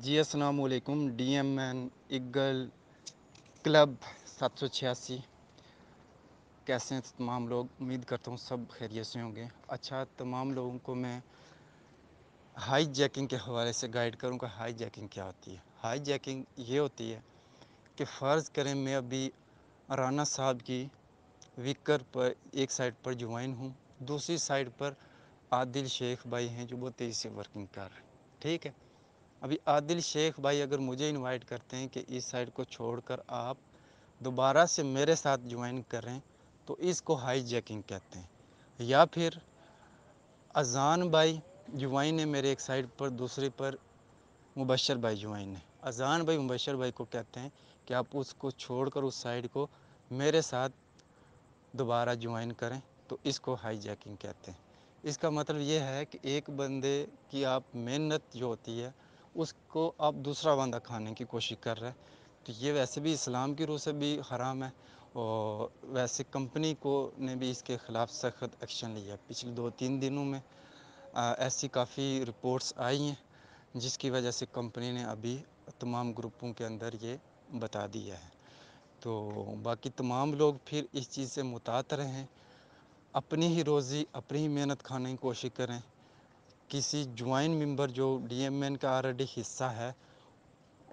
जी असलकुम D M N eagle club सात सौ छियासी कैसे हैं तमाम लोग उम्मीद करता हूँ सब खैरियत से होंगे अच्छा तमाम लोगों को मैं हाई जैकिंग के हवाले से गाइड करूँगा हाई जैकिंग क्या होती है हाई जैकिंग ये होती है कि फ़र्ज़ करें मैं अभी राना साहब की विकर पर एक साइड पर जुआइन हूँ दूसरी साइड पर आदिल शेख भाई हैं जो बहुत तेज़ी से वर्किंग कर रहे हैं ठीक है अभी आदिल शेख भाई अगर मुझे इनवाइट करते हैं कि इस साइड को छोड़कर आप दोबारा से मेरे साथ ज्वाइन करें तो इसको हाई जैकिंग कहते हैं या फिर अजान भाई जुवाइन है मेरे एक साइड पर दूसरे पर मुबशर भाई जुवाइन है अजान भाई मुबशर भाई को कहते हैं कि आप उसको छोड़कर उस साइड को मेरे साथ दोबारा ज्वाइन करें तो इसको हाई जैकिंग कहते हैं इसका मतलब ये है कि एक बंदे की आप मेहनत जो होती है उसको आप दूसरा बंदा खाने की कोशिश कर रहे हैं तो ये वैसे भी इस्लाम की रूह से भी हराम है और वैसे कंपनी को ने भी इसके ख़िलाफ़ सख्त एक्शन लिया पिछले दो तीन दिनों में आ, ऐसी काफ़ी रिपोर्ट्स आई हैं जिसकी वजह से कंपनी ने अभी तमाम ग्रुपों के अंदर ये बता दिया है तो बाकी तमाम लोग फिर इस चीज़ से मुतात रहें अपनी ही रोज़ी अपनी ही मेहनत खाने की कोशिश करें किसी ज्वाइन मेंबर जो डीएमएन का ऑलरेडी हिस्सा है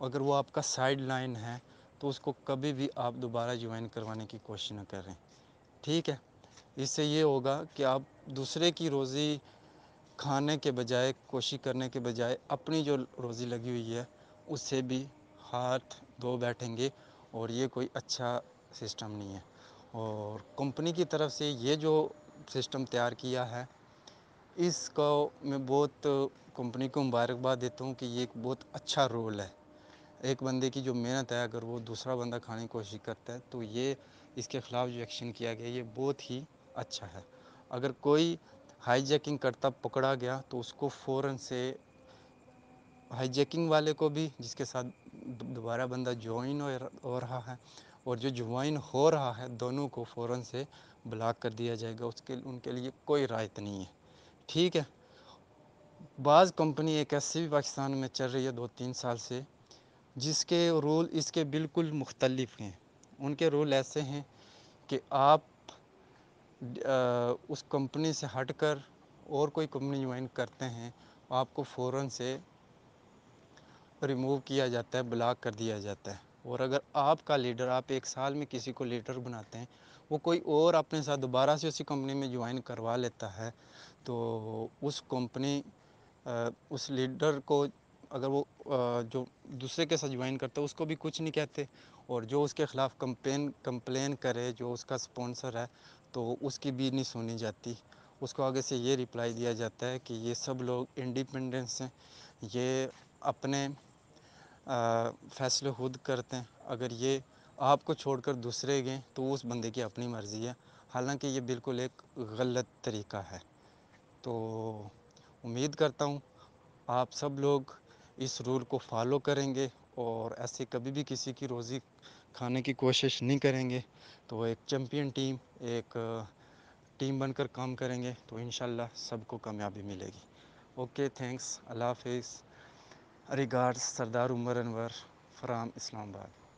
अगर वो आपका साइड लाइन है तो उसको कभी भी आप दोबारा ज्वाइन करवाने की कोशिश ना करें ठीक है इससे ये होगा कि आप दूसरे की रोज़ी खाने के बजाय कोशिश करने के बजाय अपनी जो रोज़ी लगी हुई है उससे भी हाथ धो बैठेंगे और ये कोई अच्छा सिस्टम नहीं है और कंपनी की तरफ से ये जो सिस्टम तैयार किया है इसका मैं बहुत कंपनी को मुबारकबाद देता हूँ कि ये एक बहुत अच्छा रोल है एक बंदे की जो मेहनत है अगर वो दूसरा बंदा खाने की कोशिश करता है तो ये इसके ख़िलाफ़ जो एक्शन किया गया ये बहुत ही अच्छा है अगर कोई हाईजैकिंग करता पकड़ा गया तो उसको फ़ौर से हाईजैकिंग वाले को भी जिसके साथ दोबारा बंदा ज्वाइन हो रहा है और जो ज्वाइन हो रहा है दोनों को फ़ौर से ब्लॉक कर दिया जाएगा उसके उनके लिए कोई रायत नहीं है ठीक है बाज़ कंपनी एक ऐसी भी पाकिस्तान में चल रही है दो तीन साल से जिसके रोल इसके बिल्कुल मुख्तलफ हैं उनके रोल ऐसे हैं कि आप उस कंपनी से हटकर और कोई कंपनी ज्वाइन करते हैं आपको फ़ौर से रिमूव किया जाता है ब्लॉक कर दिया जाता है और अगर आपका लीडर आप एक साल में किसी को लीडर बनाते हैं वो कोई और अपने साथ दोबारा से उसी कंपनी में ज्वाइन करवा लेता है तो उस कंपनी उस लीडर को अगर वो जो दूसरे के साथ ज्वाइन करता है उसको भी कुछ नहीं कहते और जो उसके ख़िलाफ़ कंप्लेन कंप्लेन करे जो उसका स्पॉन्सर है तो उसकी भी नहीं सुनी जाती उसको आगे से ये रिप्लाई दिया जाता है कि ये सब लोग इंडिपेंडेंस हैं ये अपने फैसले खुद करते हैं अगर ये आपको छोड़कर दूसरे गए तो उस बंदे की अपनी मर्ज़ी है हालांकि ये बिल्कुल एक गलत तरीका है तो उम्मीद करता हूँ आप सब लोग इस रूल को फॉलो करेंगे और ऐसे कभी भी किसी की रोज़ी खाने की कोशिश नहीं करेंगे तो एक चैम्पियन टीम एक टीम बनकर काम करेंगे तो इन सबको कामयाबी मिलेगी ओके थैंक्स अल्लाह हाफिज़ रिगार्ड्स सरदार उमर अनवर फ़्राम इस्लामाबाद